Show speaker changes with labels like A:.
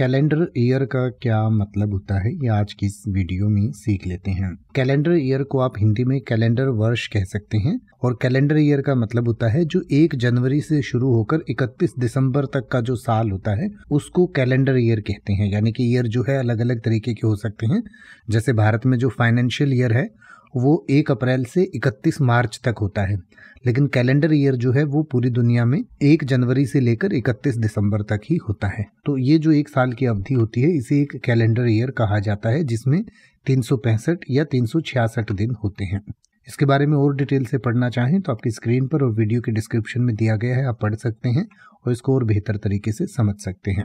A: calendar year का क्या मतलब होता है ये आज की इस वीडियो में सीख लेते हैं कैलेंडर ईयर को आप हिंदी में कैलेंडर वर्ष कह सकते हैं और कैलेंडर ईयर का मतलब होता है जो एक जनवरी से शुरू होकर 31 दिसंबर तक का जो साल होता है उसको कैलेंडर ईयर कहते हैं यानी कि ईयर जो है अलग अलग तरीके के हो सकते हैं जैसे भारत में जो फाइनेंशियल ईयर है वो एक अप्रैल से 31 मार्च तक होता है लेकिन कैलेंडर ईयर जो है वो पूरी दुनिया में एक जनवरी से लेकर 31 दिसंबर तक ही होता है तो ये जो एक साल की अवधि होती है इसे एक कैलेंडर ईयर कहा जाता है जिसमें तीन या तीन दिन होते हैं इसके बारे में और डिटेल से पढ़ना चाहें तो आपकी स्क्रीन पर और वीडियो के डिस्क्रिप्शन में दिया गया है आप पढ़ सकते हैं और इसको और बेहतर तरीके से समझ सकते हैं